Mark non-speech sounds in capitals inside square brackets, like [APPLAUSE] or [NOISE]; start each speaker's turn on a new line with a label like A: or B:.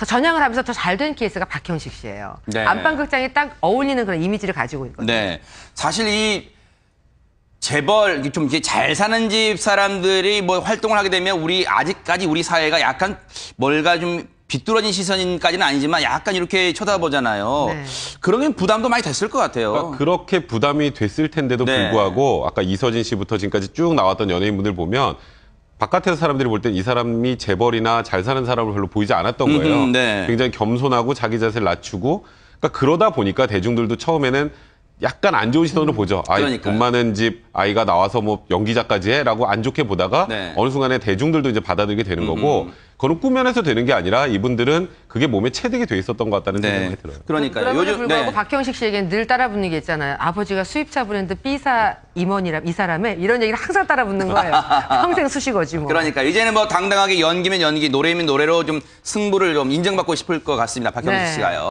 A: 더 전향을 하면서 더 잘 된 케이스가 박형식 씨예요.
B: 네. 안방극장에
A: 딱 어울리는 그런 이미지를 가지고 있거든요.
B: 네. 사실 이 재벌 좀이렇잘 사는 집 사람들이 뭐 활동을 하게 되면 우리 아직까지 우리 사회가 약간 뭘가 좀 비뚤어진 시선까지는 아니지만 약간 이렇게 쳐다보잖아요. 네. 그러면 부담도 많이 됐을 것 같아요.
C: 그러니까 그렇게 부담이 됐을 텐데도 네. 불구하고 아까 이서진 씨부터 지금까지 쭉 나왔던 연예인분들 보면 바깥에서 사람들이 볼 땐 이 사람이 재벌이나 잘 사는 사람을 별로 보이지 않았던 거예요. 음, 네. 굉장히 겸손하고 자기 자세를 낮추고 그러니까 그러다 보니까 대중들도 처음에는 약간 안 좋은 시선으로 보죠. 아, 돈 많은 집 아이가 나와서 뭐 연기자까지 해라고 안 좋게 보다가 네. 어느 순간에 대중들도 이제 받아들이게 되는 거고 음. 그런 꾸며내서 되는 게 아니라 이분들은 그게 몸에 체득이 돼 있었던 것 같다는 네. 생각이
B: 들어요. 그러니까요. 요즘 불구하고
A: 네. 박형식 씨에겐 늘 따라 붙는 게 있잖아요. 아버지가 수입차 브랜드 B사 임원이라 이 사람의 이런 얘기를 항상 따라 붙는 거예요. [LAUGHS] 평생 수식어지 뭐. 그러니까
B: 이제는 뭐 당당하게 연기면 연기, 노래면 노래로 좀 승부를 좀 인정받고 싶을 것 같습니다. 박형식 네. 씨가요.